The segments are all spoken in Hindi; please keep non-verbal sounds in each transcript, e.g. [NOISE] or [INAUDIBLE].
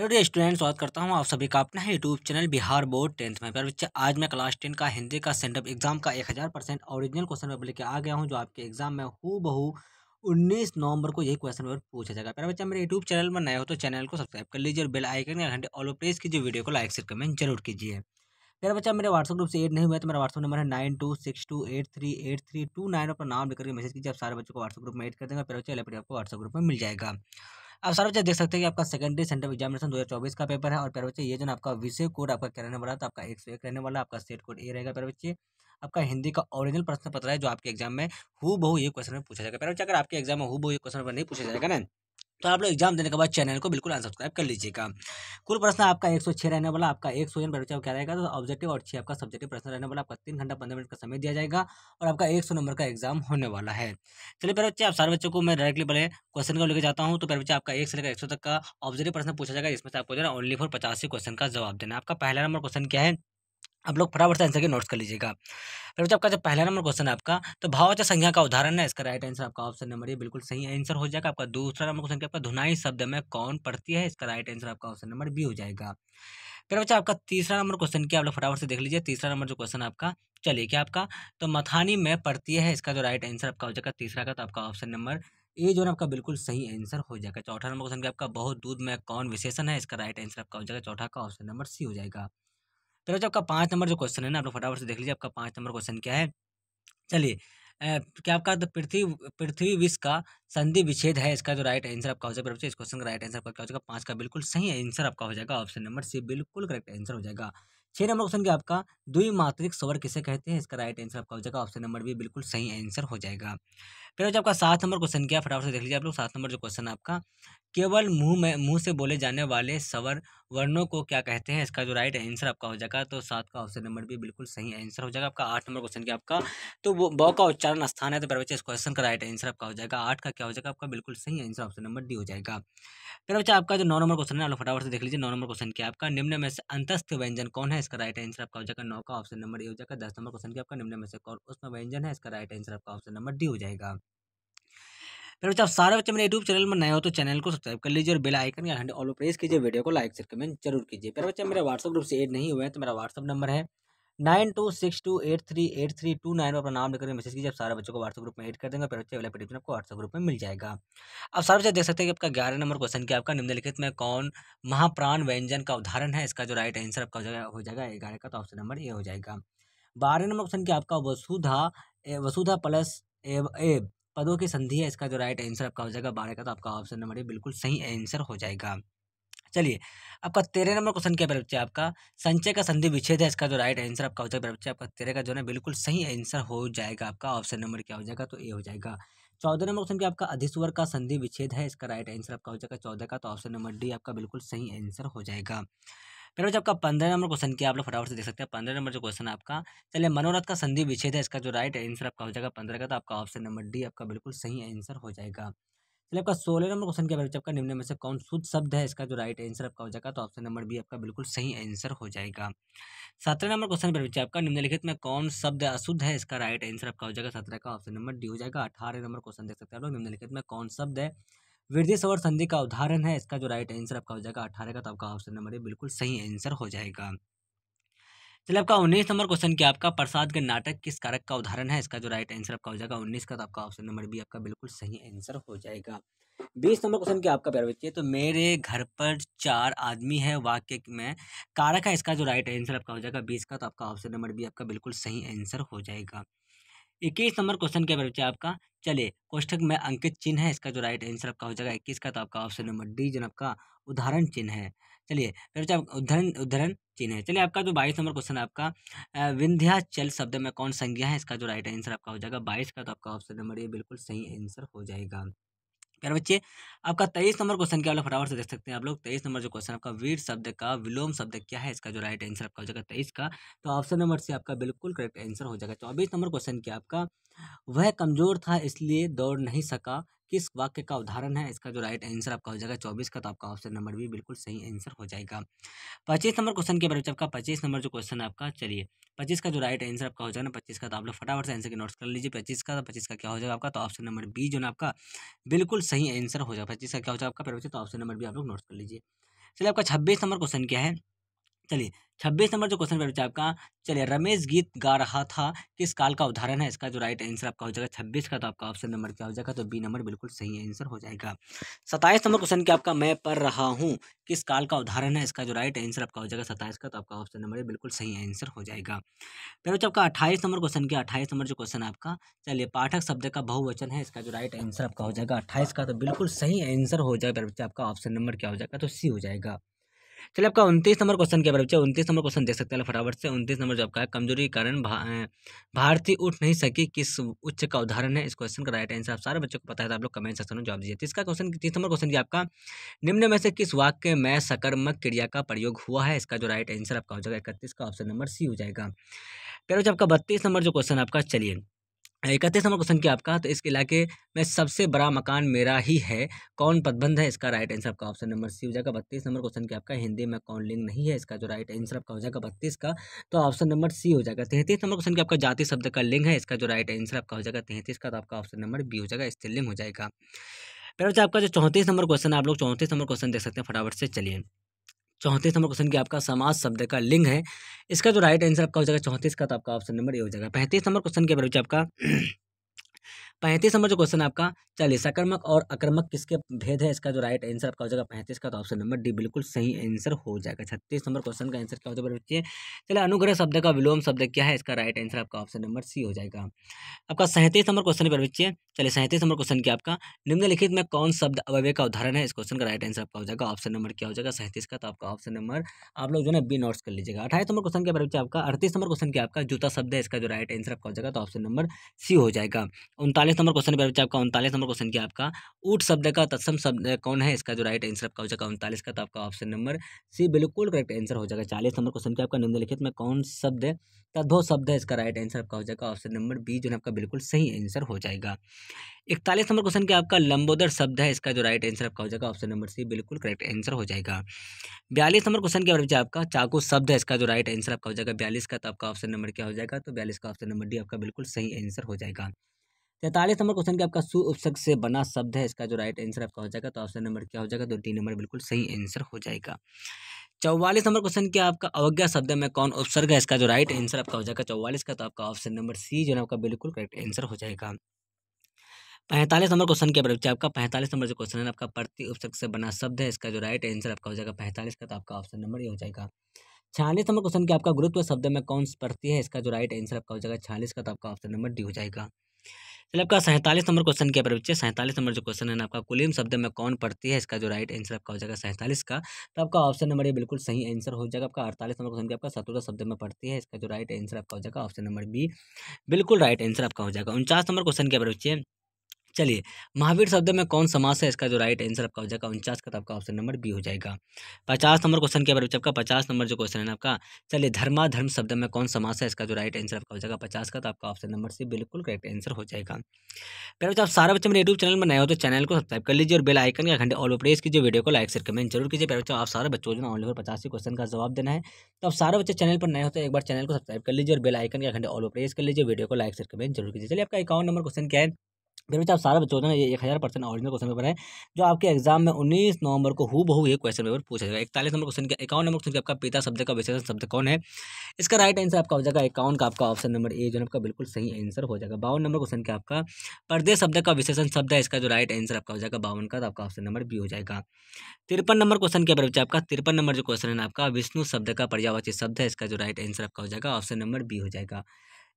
हेलो स्टूडेंट स्वागत करता हूं आप सभी का अपना है YouTube channel Bihar board tenth में पर बच्चे आज मैं क्लास टेन का हिंदी का सेंटअप एग्जाम का एक हज़ार परसेंट ऑरिजिनल क्वेश्चन पेपर लेके आ गया हूं जो आपके एग्जाम में हु बहू उन्नीस नवंबर को यही क्वेश्चन पेपर पूछा जाएगा पहले बच्चा मेरे यूट्यूब चैनल में नए हो तो चैनल को सब्सक्राइब कर लीजिए और बेल आइकन या घंटे ऑलो प्रेस कीजिए वीडियो को लाइक शेयर कमेंट जरूर कीजिए मेरा बच्चा मेरे व्हाट्सअप ग्रुप से एड नहीं हुआ तो मेरा व्हाट्सअप नंबर है nine two six two eight three eight three two nine अपना नाम लेकर के मैसेज कीजिए आप सारे बच्चों को व्हाट्सअप ग्रुप में एड कर देंगे पहले बच्चा आपको व्हाट्सअप ग्रुप में मिल जाएगा आप सारे बच्चे देख सकते हैं कि आपका सेकेंडरी सेंटर एग्जामिनेशन दो का पेपर है और प्यारे बच्चे ये जो आपका विषय कोड आपका क्या रहने वाला था तो आपका एक सौ एक रहने वाला आपका सेट कोड ए रहेगा प्यारे बच्चे आपका हिंदी का ओरिजिनल प्रश्न पत्र है जो आपके एग्जाम में हु बहु ये क्वेश्चन में पूछा जाएगा प्यारे बच्चे अगर आपके एग्जाम में हु बहु ये क्वेश्चन पर नहीं पूछा जाएगा ना तो आप लोग एग्जाम देने के बाद चैनल को बिल्कुल अनसब्सक्राइब कर लीजिएगा कुल प्रश्न आपका एक सौ छह रहने वाला आपका एक सौ नंबर बच्चा क्या रहेगा तो ऑब्जेक्टिव और छह आपका सब्जेक्टिव प्रश्न रहने वाला आपका तीन घंटा पंद्रह मिनट का समय दिया जाएगा और आपका एक सौ नंबर का एग्जाम होने वाला है चलिए पहले बच्चे आप सारे बच्चों को मैं डायरेक्टली पहले क्वेश्चन को लेकर जाता हूँ तो पहले बच्चे आपका एक से लेकर एक तक का ऑब्जेक्टिव प्रश्न पूछा जाएगा इसमें से आपको जो ओनली फॉर पचासी क्वेश्चन का जवाब देना आपका पहला नंबर क्वेश्चन क्या है आप लोग फटाफट से आंसर के नोट्स कर लीजिएगा फिर बच्चे आपका जो पहला नंबर क्वेश्चन है आपका तो भाववाचक संज्ञा का उदाहरण है इसका राइट आंसर आपका ऑप्शन नंबर ये बिल्कुल सही आंसर हो जाएगा आपका दूसरा नंबर क्वेश्चन आपका धुनाई शब्द में कौन पड़ती है इसका राइट आंसर आपका ऑप्शन नंबर बी हो जाएगा फिर बच्चा आपका तीसरा नंबर क्वेश्चन किया आप लोग फटाफट से देख लीजिए तीसरा नंबर जो क्वेश्चन आपका चलिए क्या आपका तो मथानी में पड़ती है इसका जो राइट आंसर आपका हो जाएगा तीसरा का तो आपका ऑप्शन नंबर ए जो है आपका बिल्कुल सही आंसर हो जाएगा चौथा नंबर क्वेश्चन आपका बहुत दूध में कौन विशेषण है इसका राइट आंसर आपका हो जाएगा चौथा का ऑप्शन नंबर सी हो जाएगा तो जो आपका पाँच नंबर जो क्वेश्चन है ना आप लोग फटाफट से देख लीजिए आपका पाँच नंबर क्वेश्चन क्या है चलिए क्या आपका पृथ्वी पृथ्वी विश्व का संधि विच्छेद है इसका जो राइट आंसर आपका हो जाएगा बच्चे इस क्वेश्चन का राइट आंसर आपका क्या हो जाएगा पाँच का बिल्कुल सही आंसर आपका हो जाएगा ऑप्शन नंबर सी बिल्कुल करेक्ट आंसर हो जाएगा छह नंबर क्वेश्चन क्या आपका द्विमात्रिक स्वर किसे कहते हैं इसका राइट आंसर आपका हो जाएगा ऑप्शन नंबर बी बिल्कुल सही आंसर हो जाएगा फिर जो आपका सात नंबर क्वेश्चन क्या फटाफट से देख लीजिए आप लोग सात नंबर जो क्वेश्चन आपका केवल मुंह में मुंह से बोले जाने वाले सवर वर्णों को क्या कहते हैं इसका जो राइट आंसर आपका हो जाएगा तो सात का ऑप्शन नंबर भी बिल्कुल सही आंसर हो जाएगा आपका आठ नंबर क्वेश्चन क्या आपका तो वो बौ का उच्चारण स्थान है तो बच्चे इस क्वेश्चन का राइट आंसर आपका हो जाएगा आठ का क्या हो जाएगा आपका बिल्कुल सही आंसर ऑप्शन नंबर डी हो जाएगा फिर बच्चा आपका जो नौ नंबर क्वेश्चन है आप लोग फटाफट से देख लीजिए नौ नंबर क्वेश्चन क्या आपका निम्न में से अंतस्थ व्यंजन कौन है इसका राइट आंसर आपका हो जाएगा नौ का ऑप्शन नंबर ए हो जाएगा दस नंबर क्वेश्चन की आपका निम्न में से और उसमें व्यंजन है इसका राइट आंसर आपका ऑप्शन नंबर डी हो जाएगा फिर बच्चे आप सारे बच्चे मेरे यूट्यूब चैनल में नए हो तो चैनल को सब्सक्राइब कर लीजिए और बेल आइकन या हैंड ऑल प्रेस कीजिए वीडियो को लाइक से कमेंट जरूर कीजिए फिर बच्चे मेरे व्हाट्सअप ग्रुप से एड नहीं हुए हैं तो मेरा व्हाट्सअप नंबर है nine two six two eight three eight three two nine अपना नाम लेकर मैसेज कीजिए आप सारे बच्चों को व्हाट्सएप ग्रुप में एड कर देंगे फिर बच्चे वाला पीडीएफ आपको व्हाट्सएप ग्रुप में मिल जाएगा अब सारे बच्चे देख सकते हैं कि आपका ग्यारह नंबर क्वेश्चन किया आपका निम्नलिखित में कौन महाप्राण व्यंजन का उदाहरण है इसका जो राइट आंसर आपका हो जाएगा ग्यारह का तो ऑप्शन नंबर ए हो जाएगा बारह नंबर क्वेश्चन किया आपका वसुधा वसुधा प्लस एव ए पदों की संधि है इसका जो राइट आंसर आपका हो जाएगा बारह का तो आपका ऑप्शन नंबर ए बिल्कुल सही आंसर हो जाएगा चलिए आपका तेरह नंबर क्वेश्चन क्या बच्चे आपका संचय का संधि विच्छेद है इसका जो राइट आंसर आपका हो जाएगा बच्चे आपका तेरह का जो है बिल्कुल सही आंसर हो जाएगा आपका ऑप्शन नंबर क्या हो जाएगा तो ए हो जाएगा चौदह नंबर क्वेश्चन क्या आपका अधिसुवर का संधि विच्छेद है इसका राइट आंसर आपका हो जाएगा चौदह का तो ऑप्शन नंबर डी आपका बिल्कुल सही आंसर हो जाएगा फिर बच्चे आपका पंद्रह नंबर क्वेश्चन किया आप लोग फटाफट से देख सकते हैं पंद्रह नंबर जो क्वेश्चन है आपका चलिए मनोरथ का संधि विच्छेद है इसका जो राइट आंसर आपका हो जाएगा पंद्रह का तो आपका ऑप्शन नंबर डी आपका बिल्कुल सही आंसर हो जाएगा चलिए आपका सोलह नंबर क्वेश्चन क्या बच्चे आपका निम्न में से कौन शुद्ध शब्द है इसका जो राइट आंसर आपका हो जाएगा तो ऑप्शन नंबर बी आपका बिल्कुल सही आंसर हो जाएगा सत्रह नंबर क्वेश्चन पर बच्चे आपका निम्नलिखित में कौन शब्द अशुद्ध है इसका राइट आंसर आपका हो जाएगा सत्रह का ऑप्शन नंबर डी हो जाएगा अठारह नंबर क्वेश्चन देख सकते हैं लोग निम्नलिखित में कौन शब्द है वृद्धि सवर संधि का उदाहरण है इसका जो राइट आंसर आपका हो जाएगा अठारह का तो आपका ऑप्शन नंबर ए बिल्कुल सही आंसर हो जाएगा चलिए आपका उन्नीस नंबर क्वेश्चन क्या आपका प्रसाद के नाटक किस कारक का उदाहरण है इसका जो राइट आंसर आपका हो जाएगा उन्नीस का तो आपका ऑप्शन नंबर बी आपका बिल्कुल सही आंसर हो जाएगा बीस नंबर क्वेश्चन क्या आपका प्यार बच्चे तो मेरे घर पर चार आदमी है वाक्य में कारक है इसका जो राइट आंसर आपका हो जाएगा बीस का तो आपका ऑप्शन नंबर बी आपका बिल्कुल सही आंसर हो जाएगा इक्कीस नंबर क्वेश्चन के बच्चा आपका चलिए कोष्ठक में अंकित चिन्ह है इसका जो राइट आंसर आपका हो जाएगा इक्कीस का तो आपका ऑप्शन नंबर डी जो आपका उदाहरण चिन्ह है चलिए फिर बच्चा उदाहरण उदाहरण चिन्ह है चलिए आपका जो बाईस नंबर क्वेश्चन है आपका विंध्याचल शब्द में कौन संज्ञा है इसका जो राइट आंसर आपका हो जाएगा बाईस का तो आपका ऑप्शन नंबर ये बिल्कुल सही आंसर हो जाएगा प्यारे बच्चे आपका तेईस नंबर क्वेश्चन क्या आप लोग फटाफट से देख सकते हैं आप लोग तेईस नंबर जो क्वेश्चन आपका वीर शब्द का विलोम शब्द क्या है इसका जो राइट आंसर आपका हो जाएगा तेईस का तो ऑप्शन नंबर से आपका बिल्कुल करेक्ट आंसर हो जाएगा चौबीस नंबर क्वेश्चन क्या आपका वह कमजोर था इसलिए दौड़ नहीं सका किस वाक्य का उदाहरण है इसका जो राइट आंसर आपका हो जाएगा चौबीस का तो आपका ऑप्शन नंबर बी बिल्कुल सही आंसर हो जाएगा पच्चीस नंबर क्वेश्चन के बारे में आपका पच्चीस नंबर जो क्वेश्चन है आपका चलिए पच्चीस का जो राइट आंसर आपका हो जाएगा ना पच्चीस का तो आप लोग फटाफट से आंसर के नोट्स कर लीजिए पच्चीस का तो पच्चीस का क्या हो जाएगा आपका तो ऑप्शन नंबर बी जो ना आपका बिल्कुल सही आंसर हो जाएगा पच्चीस का क्या हो जाएगा आपका तो ऑप्शन नंबर बी आप लोग नोट्स कर लीजिए चलिए आपका छब्बीस नंबर क्वेश्चन क्या है चलिए छब्बीस नंबर जो क्वेश्चन पेपर आपका चलिए रमेश गीत गा रहा था किस काल का उदाहरण है इसका जो राइट आंसर आपका हो जाएगा छब्बीस का तो आपका ऑप्शन नंबर क्या हो जाएगा तो बी नंबर बिल्कुल सही आंसर हो जाएगा सत्ताईस नंबर क्वेश्चन क्या आपका मैं पढ़ रहा हूँ किस काल का उदाहरण है इसका जो राइट आंसर आपका हो जाएगा सताइस का तो आपका ऑप्शन नंबर बिल्कुल सही आंसर हो जाएगा फिर बच्चा आपका अट्ठाईस नंबर क्वेश्चन क्या अट्ठाईस नंबर जो क्वेश्चन आपका चलिए पाठक शब्द का बहुवचन है इसका जो राइट आंसर आपका हो जाएगा अट्ठाईस का तो बिल्कुल सही आंसर हो जाएगा बच्चे आपका ऑप्शन नंबर क्या हो जाएगा तो सी हो जाएगा चलिए आपका उनतीस नंबर क्वेश्चन क्या में उनतीस नंबर क्वेश्चन देख सकते हैं फटाफट से उनतीस नंबर जो आपका है कमजोरी के कारण भारतीय उठ नहीं सकी किस उच्च का उदाहरण है इस क्वेश्चन का राइट आंसर आप सारे बच्चों को पता है तो आप लोग कमेंट सेक्शन में जवाब दीजिए तीसरा तो क्वेश्चन तीस नंबर क्वेश्चन आपका निम्न में से किस वाक्य में सकर्मक क्रिया का प्रयोग हुआ है इसका जो राइट आंसर आपका हो जाएगा इकतीस का ऑप्शन नंबर सी हो जाएगा पेरोज आपका बत्तीस नंबर जो क्वेश्चन आपका चलिए नंबर क्वेश्चन किया आपका तो इसके इलाके में सबसे बड़ा मकान मेरा ही है कौन पदबंध है इसका राइट आंसर आपका ऑप्शन नंबर सी हो जाएगा बत्तीस नंबर क्वेश्चन किया आपका हिंदी में कौन लिंग नहीं है इसका जो राइट आंसर आपका हो जाएगा बत्तीस का तो ऑप्शन नंबर सी हो जाएगा तैंतीस नंबर क्वेश्चन किया आपका जाति शब्द का लिंग है इसका जो राइट आंसर आपका हो जाएगा तैंतीस का तो आपका ऑप्शन नंबर बी हो जाएगा स्त्रीलिंग हो जाएगा फिर आपका जो चौंतीस नंबर क्वेश्चन है आप लोग चौंतीस नंबर क्वेश्चन देख सकते हैं फटाफट से चलिए चौंतीस नंबर क्वेश्चन की आपका समाज शब्द का लिंग है इसका जो राइट आंसर आपका हो जाएगा चौंतीस का तो आपका ऑप्शन नंबर ए हो जाएगा पैंतीस नंबर क्वेश्चन के बारे में आपका पैंतीस नंबर जो क्वेश्चन आपका चलिए सक्रमक और आक्रमक किसके भेद है इसका जो राइट आंसर आपका हो जाएगा पैंतीस का तो ऑप्शन नंबर डी बिल्कुल सही आंसर हो जाएगा छत्तीस नंबर क्वेश्चन का आंसर क्या होता है बच्चे चलिए अनुग्रह शब्द का विलोम शब्द क्या है इसका राइट आंसर आपका ऑप्शन नंबर सी हो जाएगा आपका सैंतीस नंबर क्वेश्चन पर बच्चे चलिए सैंतीस नंबर क्वेश्चन क्या आपका निम्नलिखित में कौन शब्द अवय का उदाहरण है इस क्वेश्चन का राइट आंसर आपका हो जाएगा ऑप्शन नंबर क्या हो जाएगा सैंतीस का तो आपका ऑप्शन नंबर आप लोग जो है बी नोट्स कर लीजिएगा अठाईस नंबर क्वेश्चन क्या बच्चे आपका अड़तीस नंबर क्वेश्चन क्या आपका जूता शब्द है इसका जो राइट आंसर आपका हो जाएगा तो ऑप्शन नंबर सी हो जाएगा उनतालीस चालीस नंबर क्वेश्चन पर आपका उनतालीस नंबर क्वेश्चन किया आपका ऊट शब्द का तत्सम शब्द कौन है इसका जो राइट आंसर आपका हो जाएगा उनतालीस का तो आपका ऑप्शन नंबर सी बिल्कुल करेक्ट आंसर हो जाएगा चालीस नंबर क्वेश्चन किया आपका निम्नलिखित में कौन शब्द है तद्भव तो शब्द है इसका राइट आंसर आपका हो जाएगा ऑप्शन नंबर बी जो है आपका बिल्कुल सही आंसर हो जाएगा इकतालीस नंबर क्वेश्चन के आपका लंबोदर शब्द है इसका जो राइट आंसर आपका हो जाएगा ऑप्शन नंबर सी बिल्कुल करेक्ट आंसर हो जाएगा बयालीस नंबर क्वेश्चन के बच्चा आपका चाकू शब्द है इसका जो राइट आंसर आपका हो जाएगा बयालीस का तो आपका ऑप्शन नंबर क्या हो जाएगा तो बयालीस का ऑप्शन नंबर डी आपका बिल्कुल सही आंसर हो जाएगा तैतालीस नंबर क्वेश्चन के आपका उपसक से बना शब्द है इसका जो राइट आंसर आपका हो जाएगा तो ऑप्शन नंबर क्या हो जाएगा तो डी नंबर बिल्कुल सही आंसर हो जाएगा चौवालीस नंबर क्वेश्चन क्या आपका अवज्ञा शब्द में कौन उपसर्ग है इसका जो राइट आंसर आपका हो जाएगा चौवालीस का तो आपका ऑप्शन नंबर सी जो है आपका बिल्कुल करेक्ट आंसर हो जाएगा पैंतालीस नंबर क्वेश्चन के बच्चे आपका पैंतालीस नंबर जो क्वेश्चन है आपका प्रति उपसर्ग से बना शब्द है इसका जो राइट आंसर आपका हो जाएगा पैंतालीस का तो आपका ऑप्शन नंबर ये हो जाएगा छियालीस नंबर क्वेश्चन के आपका गुरुत्व शब्द में कौन प्रति है इसका जो राइट आंसर आपका हो जाएगा छियालीस का तो आपका ऑप्शन नंबर डी हो जाएगा चलिए आपका सैंतालीस नंबर क्वेश्चन क्या पर बच्चे सैंतालीस नंबर जो क्वेश्चन है ना आपका कुलीम शब्द में कौन पढ़ती है इसका जो राइट आंसर आपका हो जाएगा सैंतालीस का तो आपका ऑप्शन नंबर ये बिल्कुल सही आंसर हो जाएगा आपका अड़तालीस नंबर क्वेश्चन आपका सतुरा शब्द में पढ़ती है इसका जो राइट आंसर आपका हो जाएगा ऑप्शन नंबर बी बिल्कुल राइट आंसर आपका हो जाएगा उनचास नंबर क्वेश्चन क्या पर बच्चे चलिए महावीर शब्द में कौन समास है इसका जो राइट आंसर आपका हो जाएगा उनचास का तो आपका ऑप्शन नंबर बी हो जाएगा पचास नंबर क्वेश्चन क्या बच्चे आपका पचास नंबर जो क्वेश्चन है ना आपका चलिए धर्मा धर्म शब्द में कौन समास है इसका जो राइट आंसर आपका हो जाएगा पचास का तो आपका ऑप्शन नंबर सी बिल्कुल करेक्ट आंसर हो जाएगा पहले बच्चे आप सारा बच्चे मेरे यूट्यूब चैनल में नए हो तो चैनल को सब्सक्राइब कर लीजिए और बेल आइकन का घंटे ऑल प्रेस कीजिए वीडियो को लाइक से कमेंट जरूर कीजिए पहले बच्चों आप सारे बच्चों ने ऑनलाइन पचासी क्वेश्चन का जवाब देना है तो आप सारे बच्चे चैनल पर नए हो तो एक बार चैनल को सब्सक्राइब कर लीजिए और बेल आइकन का घंटे ऑल प्रेस कर लीजिए वीडियो को लाइक से कमेंट जरूर कीजिए चलिए आपका अकाउंट नंबर क्वेश्चन क्या है फिर बच्चा तो आप सारा बच्चों एक हज़ार परसेंट ऑरिजिनल क्वेश्चन पेपर है जो आपके एग्जाम में उन्नीस नवंबर को हु बहु ये क्वेश्चन पेपर पूछा जाएगा इकतालीस नंबर क्वेश्चन का इक्यावन नंबर क्वेश्चन आपका पिता शब्द का विशेषण शब्द कौन है इसका राइट आंसर आपका हो जाएगा इक्यावन का आपका ऑप्शन नंबर ए जो है आपका बिल्कुल सही आंसर हो जाएगा बावन नंबर क्वेश्चन का आपका प्रदेश शब्द का विशेषण शब्द है इसका जो राइट आंसर आपका हो जाएगा बावन का तो आपका ऑप्शन नंबर बी हो जाएगा तिरपन नंबर क्वेश्चन के बच्चे आपका तिरपन नंबर जो क्वेश्चन है आपका विष्णु शब्द का पर्यावाची शब्द है इसका जो राइट आंसर आपका हो जाएगा ऑप्शन नंबर बी हो जाएगा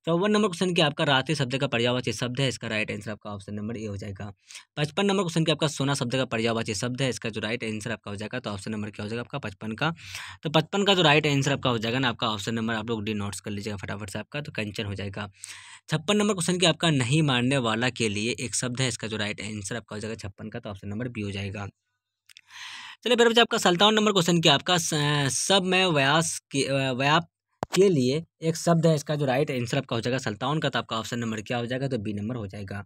चौवन नंबर क्वेश्चन की आपका रात्रि शब्द का पर्यावाची शब्द है इसका राइट आंसर आपका ऑप्शन नंबर ए हो जाएगा पचपन नंबर क्वेश्चन की आपका सोना शब्द का पर्यावाची शब्द है इसका जो राइट आंसर आपका हो जाएगा तो ऑप्शन नंबर क्या हो जाएगा आपका पचपन का तो पचपन का जो राइट आंसर आपका हो जाएगा ना आपका ऑप्शन नंबर आप लोग डी नोट्स कर लीजिएगा फटाफट से आपका तो कंचन हो जाएगा छप्पन नंबर क्वेश्चन की आपका नहीं मानने वाला के लिए एक शब्द है इसका जो राइट आंसर आपका हो जाएगा छप्पन का तो ऑप्शन नंबर बी हो जाएगा चलिए फिर बच्चे आपका सल्तावन नंबर क्वेश्चन किया आपका सब में व्यास के व्याप के लिए एक शब्द है इसका जो राइट आंसर आपका हो जाएगा सल्तान का तो आपका ऑप्शन नंबर क्या हो जाएगा तो बी नंबर हो जाएगा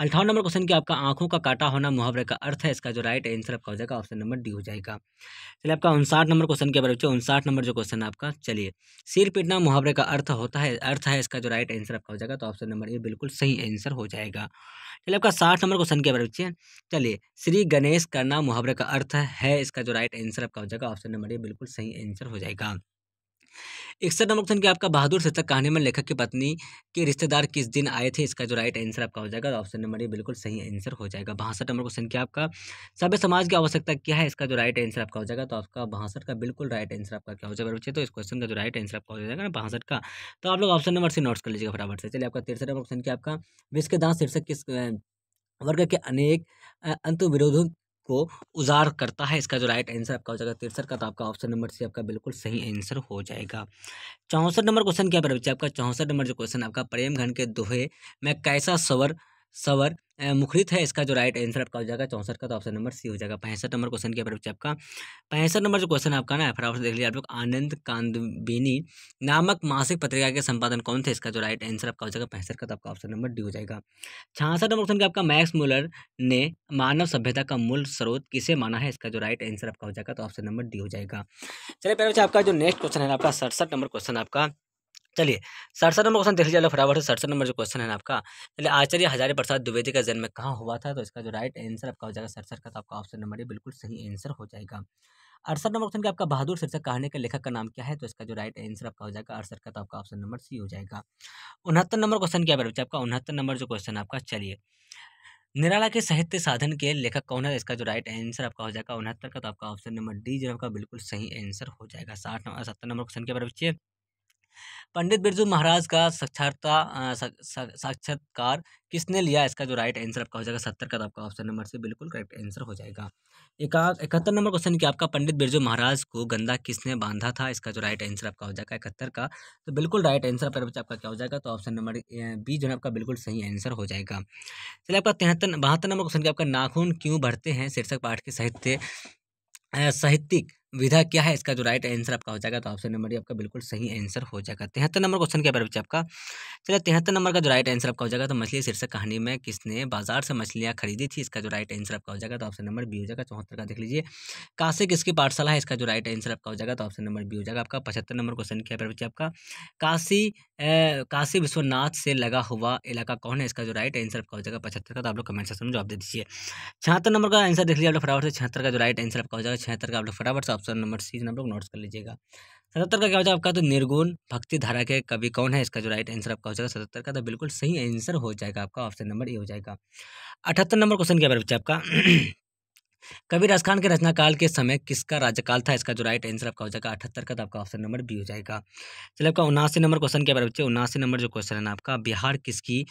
अट्ठावन नंबर क्वेश्चन की आपका आंखों का काटा होना मुहावरे का अर्थ है इसका जो राइट आंसर आपका हो जाएगा ऑप्शन नंबर डी हो जाएगा चलिए आपका उनसाठ नंबर क्वेश्चन के बारे में उनसाठ नंबर जो क्वेश्चन आपका चलिए सिर पीटना मुहावरे का अर्थ होता है अर्थ है इसका जो राइट आंसर आपका हो जाएगा तो ऑप्शन नंबर ए बिल्कुल सही आंसर हो जाएगा चलिए आपका साठ नंबर क्वेश्चन के बारे में चलिए श्री गणेश करना मुहावरे का अर्थ है इसका जो राइट आंसर आपका हो जाएगा ऑप्शन नंबर ए बिल्कुल सही आंसर हो जाएगा इकसठ नंबर क्वेश्चन कि आपका बहादुर शीर्षक कहानी में लेखक की पत्नी के रिश्तेदार किस दिन आए थे इसका जो राइट आंसर आपका हो जाएगा ऑप्शन नंबर ये बिल्कुल सही आंसर हो जाएगा बासठ नंबर क्वेश्चन क्या आपका सभ्य समाज की आवश्यकता क्या है इसका जो राइट आंसर आपका हो जाएगा तो आपका बासठ का बिल्कुल राइट आंसर आपका क्या हो जाएगा बच्चे तो इस क्वेश्चन का जो राइट आंसर आपका हो जाएगा ना बासठ का तो आप लोग ऑप्शन नंबर से नोट्स कर लीजिएगा फटाफट से चलिए आपका तिरसठ नंबर क्वेश्चन कि आपका विश्व के दास शीर्षक किस वर्ग के अनेक अंत विरोधों को उजार करता है इसका जो राइट आंसर आपका हो जाएगा तिरसठ का तो आपका ऑप्शन नंबर सी आपका बिल्कुल सही आंसर हो जाएगा चौंसठ नंबर क्वेश्चन क्या पर बच्चे आपका चौंसठ नंबर जो क्वेश्चन आपका प्रेम घन के दोहे में कैसा स्वर सवर मुखरित है इसका जो राइट आंसर आपका हो जाएगा चौंसठ का तो ऑप्शन नंबर सी हो जाएगा पैंसठ नंबर क्वेश्चन की बच्चे आपका पैंसठ नंबर जो क्वेश्चन आपका ना फटाफट देख लीजिए आप लोग आनंद कांदबिनी नामक मासिक पत्रिका के संपादन कौन थे इसका जो राइट आंसर आपका हो जाएगा पैंसठ का तो आपका ऑप्शन नंबर डी हो जाएगा छियासठ नंबर क्वेश्चन का आपका मैक्स मुलर ने मानव सभ्यता का मूल स्रोत किसे माना है इसका जो राइट आंसर आपका हो जाएगा तो ऑप्शन नंबर डी हो जाएगा चलिए पहले आपका जो नेक्स्ट क्वेश्चन है आपका सड़सठ नंबर क्वेश्चन आपका चलिए सड़सठ नंबर क्वेश्चन देख लीजिए फटाफट से सड़सठ नंबर जो क्वेश्चन है आपका चलिए आचार्य हजारी प्रसाद द्विवेदी का जन्म कहाँ हुआ था तो इसका जो राइट आंसर आपका हो जाएगा सड़सठ का तो आपका ऑप्शन नंबर ये बिल्कुल सही आंसर हो जाएगा अड़सठ नंबर क्वेश्चन का आपका बहादुर शीर्षक कहानी के लेखक का नाम क्या है तो इसका जो राइट आंसर आपका हो जाएगा अड़सठ का तो आपका ऑप्शन नंबर सी हो जाएगा उनहत्तर नंबर क्वेश्चन क्या बच्चे आपका उनहत्तर नंबर जो क्वेश्चन आपका चलिए निराला के साहित्य साधन के लेखक कौन है इसका जो राइट आंसर आपका हो जाएगा उनहत्तर का तो आपका ऑप्शन नंबर डी जो आपका बिल्कुल सही आंसर हो जाएगा साठ नंबर सत्तर नंबर क्वेश्चन के बारे में पंडित बिरजू महाराज का साक्षरता साक्षात्कार किसने लिया इसका जो राइट आंसर आपका हो जाएगा सत्तर का तो आपका ऑप्शन नंबर से बिल्कुल करेक्ट आंसर हो जाएगा इकहत्तर नंबर क्वेश्चन कि आपका पंडित बिरजू महाराज को गंदा किसने बांधा था इसका जो राइट आंसर आपका हो जाएगा इकहत्तर का तो बिल्कुल राइट आंसर आपका बच्चा आपका क्या हो जाएगा तो ऑप्शन नंबर बी जो है आपका बिल्कुल सही आंसर हो जाएगा चलिए आपका तिहत्तर बहत्तर नंबर क्वेश्चन की आपका नाखून क्यों भरते हैं शीर्षक पाठ के साहित्य साहित्यिक विधा क्या है इसका जो राइट आंसर आपका हो जाएगा तो ऑप्शन नंबर आपका बिल्कुल सही आंसर हो जाएगा तिहत्तर नंबर क्वेश्चन क्या बच्चे आपका चलिए तिहत्तर नंबर का जो राइट आंसर आपका हो जाएगा तो मछली शीर्षक कहानी में किसने बाजार से मछलियाँ खरीदी थी इसका जो राइट आंसर आपका हो जाएगा तो ऑप्शन नंबर बी हो जाएगा चौहत्तर का देख लीजिए कासे किसकी पाठशाला है इसका जो राइट आंसर आपका हो जाएगा तो ऑप्शन नंबर बी हो जाएगा आपका पचहत्तर नंबर क्वेश्चन क्या बच्चे आपका काशी काशी विश्वनाथ से लगा हुआ इलाका कौन है इसका जो राइट आंसर आपका हो जाएगा पचहत्तर का तो आप लोग कमेंट सेक्शन में जवाब दे दीजिए छहत्तर नंबर का आंसर देख लीजिए आप लोग फटाफट से छिहत्तर का जो राइट आंसर आपका हो जाएगा छहत्तर का आप लोग फटाफट ऑप्शन नंबर सी आप लोग नोट्स कर लीजिएगा सतहत्तर का क्या हो जाएगा आपका तो निर्गुण भक्ति धारा के कवि कौन है इसका जो राइट आंसर आपका हो जाएगा सतहत्तर का तो बिल्कुल सही आंसर हो जाएगा आपका ऑप्शन नंबर ए हो जाएगा अठहत्तर नंबर क्वेश्चन क्या बच्चा आपका [CLEARS THROAT] कवि राजखान के रचनाकाल के समय किसका राज्यकाल था इसका जो राइट आंसर आपका हो जाएगा अठहत्तर का तो आपका ऑप्शन नंबर बी हो जाएगा चलिए आपका उनासी नंबर क्वेश्चन क्या बच्चे उनासी नंबर जो क्वेश्चन है ना आपका बिहार किसकी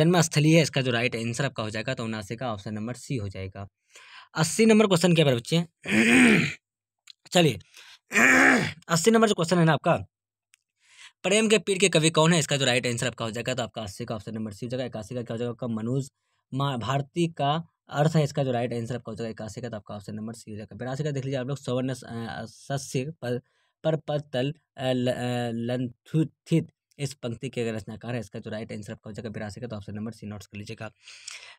जन्मस्थली है इसका जो राइट आंसर आपका हो जाएगा तो उनासी का ऑप्शन नंबर सी हो जाएगा अस्सी नंबर क्वेश्चन क्या बच्चे [CLEARS THROAT] चलिए अस्सी नंबर जो क्वेश्चन है ना आपका प्रेम के पीर के कवि कौन है इसका जो राइट आंसर आपका हो जाएगा तो आपका अस्सी का ऑप्शन नंबर सी हो जाएगा इक्यासी का क्या हो जाएगा आपका मनोज भारती का अर्थ है इसका जो राइट आंसर आपका हो जाएगा इक्यासी का तो आपका ऑप्शन नंबर सी हो जाएगा बिरासी का देख लीजिए आप लोग सवर्ण सस्य पर पर पतल लंथुथित इस पंक्ति के अगर रचनाकार है इसका जो राइट आंसर आपका हो जाएगा बिरासी का तो ऑप्शन नंबर सी नोट्स कर लीजिएगा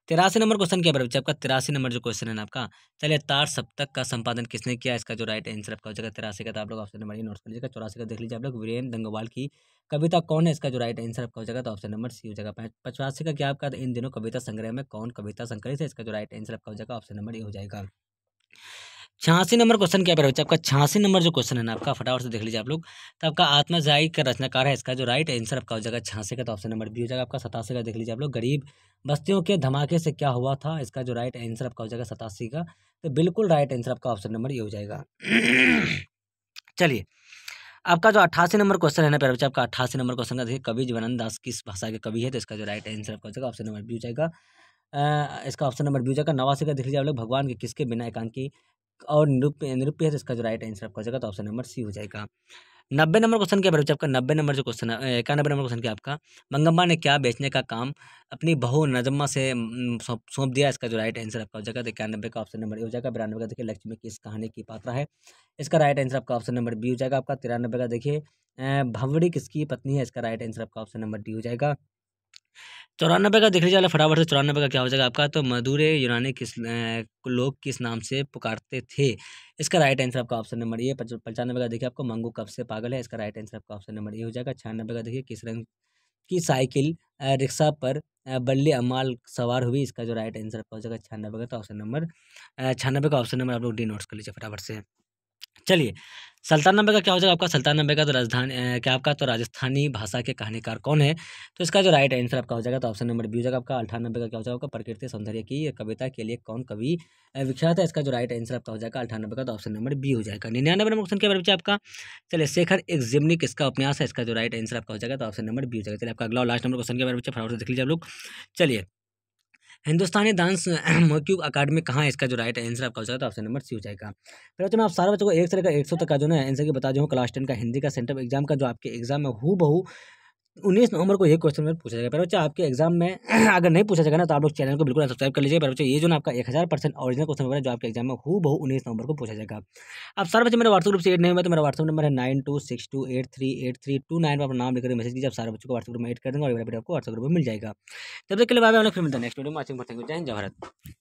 तिरासी नंबर क्वेश्चन क्या बच्चे आपका तिरासी नंबर जो क्वेश्चन है ना आपका चलिए तार सप्तक का संपादन किसने किया इसका जो राइट आंसर आपका हो जाएगा तिरासी का तो आप लोग ऑप्शन नंबर ये नोट्स कर लीजिएगा चौरासी का देख लीजिए आप लोग वीरेन दंगवाल की कविता कौन है इसका जो राइट आंसर आपका हो जाएगा तो ऑप्शन नंबर सी हो जाएगा पचासी का क्या आपका इन दिनों कविता संग्रह में कौन कविता संकलित है इसका जो राइट आंसर आपका हो जाएगा ऑप्शन नंबर ए हो जाएगा छियासी नंबर क्वेश्चन क्या बच्चा आपका छियासी नंबर जो क्वेश्चन है ना आपका फटाफट से देख लीजिए आप लोग तो आपका आत्मजाई का रचनाकार है इसका जो राइट आंसर आपका हो जाएगा छियासी का तो ऑप्शन नंबर बी हो जाएगा आपका सतासी का देख लीजिए आप लोग गरीब बस्तियों के धमाके से क्या हुआ था इसका जो राइट आंसर आपका हो जाएगा सतासी का तो बिल्कुल राइट आंसर आपका ऑप्शन नंबर ये हो जाएगा [CLEARS THROAT] चलिए आपका जो अट्ठासी नंबर क्वेश्चन है ना प्यारे आपका अट्ठासी नंबर क्वेश्चन का देखिए कवि जीवनंद दास किस भाषा के कवि है तो इसका जो राइट आंसर आपका हो जाएगा ऑप्शन नंबर बी हो जाएगा इसका ऑप्शन नंबर बी हो जाएगा नवासी का देख लीजिए आप लोग भगवान के किसके बिना एकांकी और है तो इसका जो राइट आंसर आपका हो जाएगा तो ऑप्शन नंबर सी हो जाएगा नब्बे नंबर क्वेश्चन क्या बच्चे आपका नब्बे नंबर जो क्वेश्चन है इक्यानबे नंबर क्वेश्चन क्या आपका मंगम्मा ने क्या बेचने का काम अपनी बहु नजम्मा से सौंप दिया इसका जो राइट आंसर आपका हो जाएगा तो इक्यानबे का ऑप्शन नंबर ए हो जाएगा बिरानबे का देखिए लक्ष्मी की इस कहानी की पात्रा है इसका राइट आंसर आपका ऑप्शन नंबर बी हो जाएगा आपका तिरानबे का देखिए भवड़ी किसकी पत्नी है इसका राइट आंसर आपका ऑप्शन नंबर डी हो जाएगा चौरानबे का देख लीजिए फटाफट से चौरानबे का क्या हो जाएगा आपका तो मधुरे यूनानी किस लोग किस नाम से पुकारते थे इसका राइट आंसर आपका ऑप्शन नंबर ये पचानबे का देखिए आपको मंगू कब से पागल है इसका राइट आंसर आपका ऑप्शन नंबर ये हो जाएगा छियानबे का देखिए किस रंग की साइकिल रिक्शा पर बल्ली अमाल सवार हुई इसका जो राइट आंसर आपका हो जाएगा छियानबे का तो ऑप्शन नंबर छियानबे का ऑप्शन नंबर आप लोग डी नोट्स कर लीजिए फटाफट से चलिए सल्तान नंबर का क्या हो जाएगा आपका सल्तान नंबर का तो राजधानी क्या आपका तो राजस्थानी भाषा के कहानीकार कौन है तो इसका जो राइट आंसर आपका हो जाएगा तो ऑप्शन नंबर बी हो जाएगा आपका अठानबे का क्या हो जाएगा आपका प्रकृति सौंदर्य की कविता के लिए कौन कवि विख्यात है इसका जो राइट आंसर आपका हो जाएगा अठानबे का तो ऑप्शन नंबर बी हो जाएगा निन्यानबे नंबर क्वेश्चन बारे में आपका चलिए शेखर एक जिमनी किसका उपन्यास है इसका जो राइट आंसर आपका हो जाएगा तो ऑप्शन नंबर बी हो जाएगा चलिए आपका अगला लास्ट नंबर क्वेश्चन बारे में फटाफट देख लीजिए आप लोग चलिए हिंदुस्तानी डांस [CLEARS THROAT] मोक्यूब अकाडमी कहाँ है इसका जो राइट आंसर आपका हो जाएगा ऑप्शन नंबर सी हो जाएगा फिर तो मैं आप सारे बच्चों को एक से लेकर एक सौ तक का जो है आंसर की बता दूँ क्लास टेन का हिंदी का सेंटर एग्जाम का जो आपके एग्जाम है हु बहु उन्नीस नवंबर को ये क्वेश्चन पेपर पूछा जाएगा पर बच्चा आपके एग्जाम में [CLEARS THROAT] अगर नहीं पूछा जाएगा ना तो आप लोग चैनल को बिल्कुल सब्सक्राइब कर लीजिए पर ये जो आपका एक हज़ार परसेंट ऑरिजिनल क्वेश्चन पेपर है जो आपके एग्जाम में हु बहु उन्नीस नवंबर को पूछा जाएगा अब सर बच्चे मेरे व्हाट्सअप ग्रुप से एड नहीं हुआ तो मेरा व्हाट्सअप नंबर है nine two six two eight three eight three two nine पर नाम लेकर मैसेज कीजिए आप सारे बच्चों को व्हाट्सअप ग्रुप में एड कर देंगे और आपको व्हाट्सअप ग्रुप मिल जाएगा तब तक के लिए बाय फिर मिलता है नेक्स्ट वीडियो में थैंक यू जय हिंद जय भारत